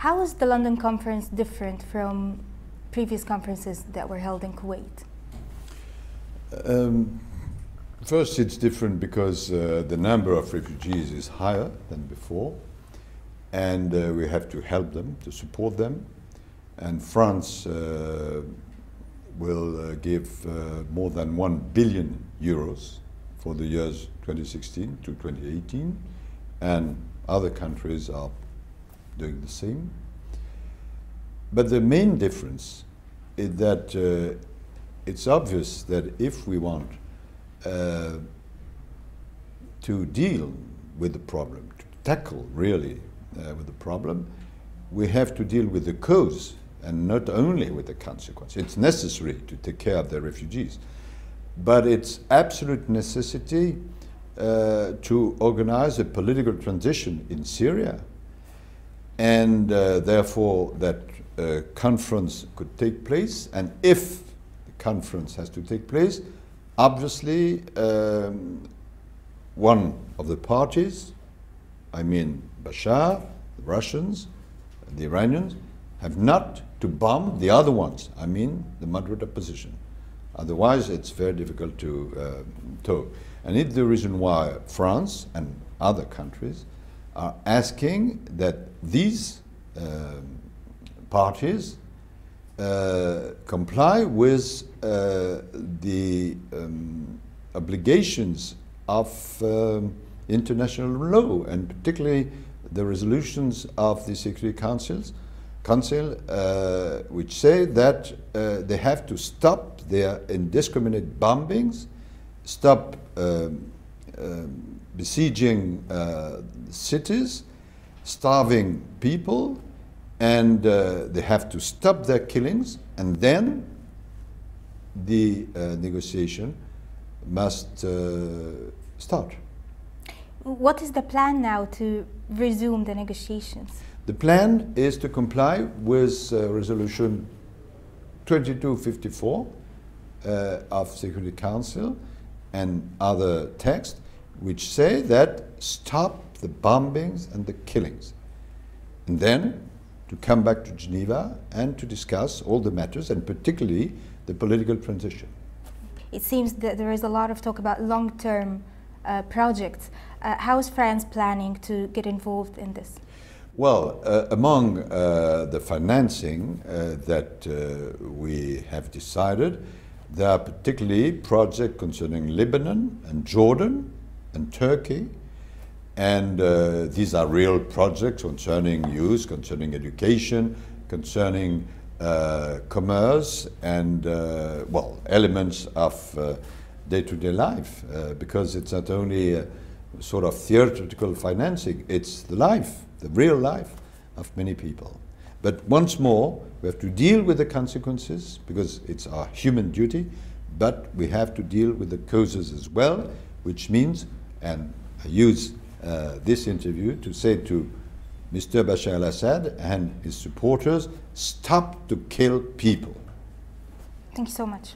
How is the London conference different from previous conferences that were held in Kuwait? Um, first, it's different because uh, the number of refugees is higher than before, and uh, we have to help them, to support them. And France uh, will uh, give uh, more than 1 billion euros for the years 2016 to 2018, and other countries are doing the same. But the main difference is that uh, it's obvious that if we want uh, to deal with the problem, to tackle really uh, with the problem, we have to deal with the cause and not only with the consequence. It's necessary to take care of the refugees, but it's absolute necessity uh, to organize a political transition in Syria and uh, therefore that uh, conference could take place. And if the conference has to take place, obviously um, one of the parties, I mean Bashar, the Russians, the Iranians, have not to bomb the other ones, I mean the moderate opposition. Otherwise, it's very difficult to uh, talk. And it's the reason why France and other countries are asking that these um, parties uh, comply with uh, the um, obligations of um, international law and particularly the resolutions of the Security Councils, Council, uh, which say that uh, they have to stop their indiscriminate bombings, stop um, um, besieging uh, cities, starving people, and uh, they have to stop their killings, and then the uh, negotiation must uh, start. What is the plan now to resume the negotiations? The plan is to comply with uh, Resolution 2254 uh, of Security Council and other texts, which say that stop the bombings and the killings. And then to come back to Geneva and to discuss all the matters and particularly the political transition. It seems that there is a lot of talk about long term uh, projects. Uh, how is France planning to get involved in this? Well, uh, among uh, the financing uh, that uh, we have decided, there are particularly projects concerning Lebanon and Jordan and Turkey and uh, these are real projects concerning youth, concerning education, concerning uh, commerce, and uh, well, elements of day to day life, uh, because it's not only sort of theoretical financing, it's the life, the real life of many people. But once more, we have to deal with the consequences because it's our human duty, but we have to deal with the causes as well, which means, and I use uh, this interview to say to Mr. Bashar al Assad and his supporters stop to kill people. Thank you so much.